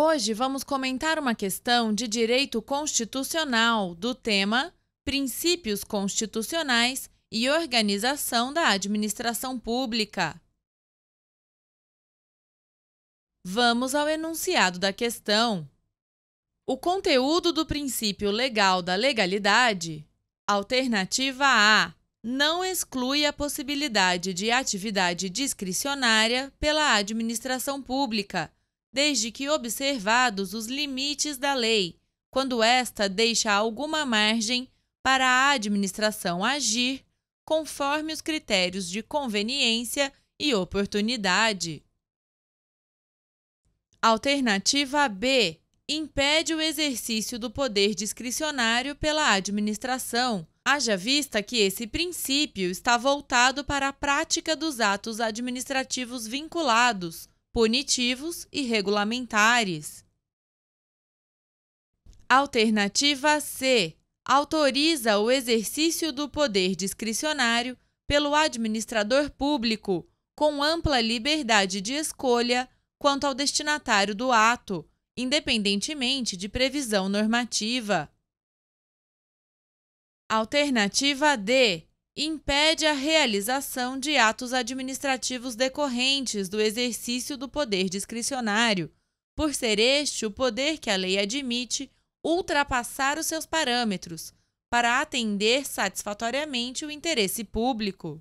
Hoje vamos comentar uma questão de direito constitucional do tema Princípios Constitucionais e Organização da Administração Pública. Vamos ao enunciado da questão. O conteúdo do princípio legal da legalidade, alternativa A, não exclui a possibilidade de atividade discricionária pela administração pública desde que observados os limites da lei, quando esta deixa alguma margem para a administração agir conforme os critérios de conveniência e oportunidade. Alternativa B impede o exercício do poder discricionário pela administração, haja vista que esse princípio está voltado para a prática dos atos administrativos vinculados, punitivos e regulamentares. Alternativa C. Autoriza o exercício do poder discricionário pelo administrador público, com ampla liberdade de escolha quanto ao destinatário do ato, independentemente de previsão normativa. Alternativa D impede a realização de atos administrativos decorrentes do exercício do poder discricionário, por ser este o poder que a lei admite ultrapassar os seus parâmetros para atender satisfatoriamente o interesse público.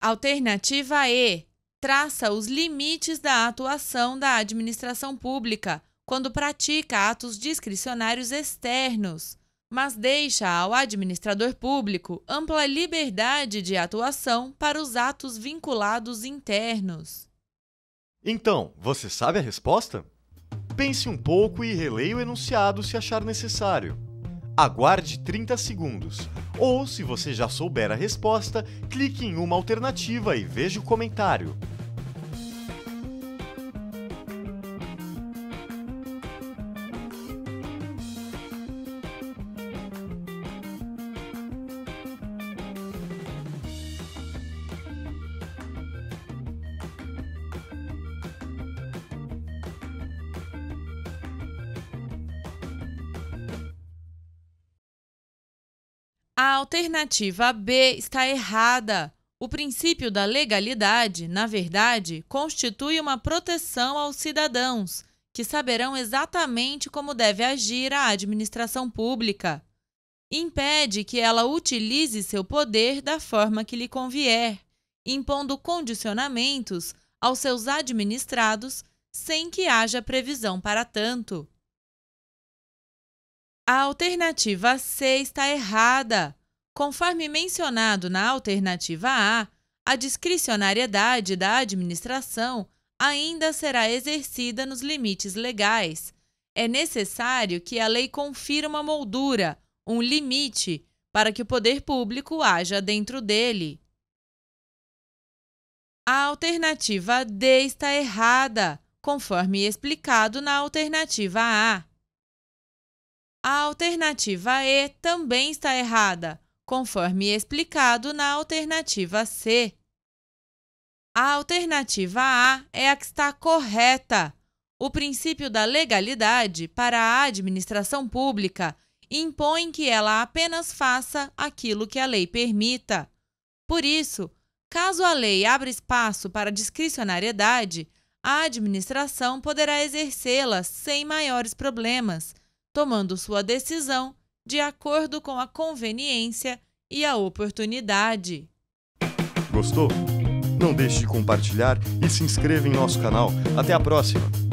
Alternativa E traça os limites da atuação da administração pública quando pratica atos discricionários externos mas deixa ao administrador público ampla liberdade de atuação para os atos vinculados internos. Então, você sabe a resposta? Pense um pouco e releia o enunciado se achar necessário. Aguarde 30 segundos. Ou, se você já souber a resposta, clique em uma alternativa e veja o comentário. A alternativa B está errada. O princípio da legalidade, na verdade, constitui uma proteção aos cidadãos, que saberão exatamente como deve agir a administração pública. Impede que ela utilize seu poder da forma que lhe convier, impondo condicionamentos aos seus administrados sem que haja previsão para tanto. A alternativa C está errada. Conforme mencionado na alternativa A, a discricionariedade da administração ainda será exercida nos limites legais. É necessário que a lei confira uma moldura, um limite, para que o poder público haja dentro dele. A alternativa D está errada, conforme explicado na alternativa A. A alternativa E também está errada, conforme explicado na alternativa C. A alternativa A é a que está correta. O princípio da legalidade para a administração pública impõe que ela apenas faça aquilo que a lei permita. Por isso, caso a lei abra espaço para discricionariedade, a administração poderá exercê-la sem maiores problemas tomando sua decisão de acordo com a conveniência e a oportunidade. Gostou? Não deixe de compartilhar e se inscreva em nosso canal. Até a próxima!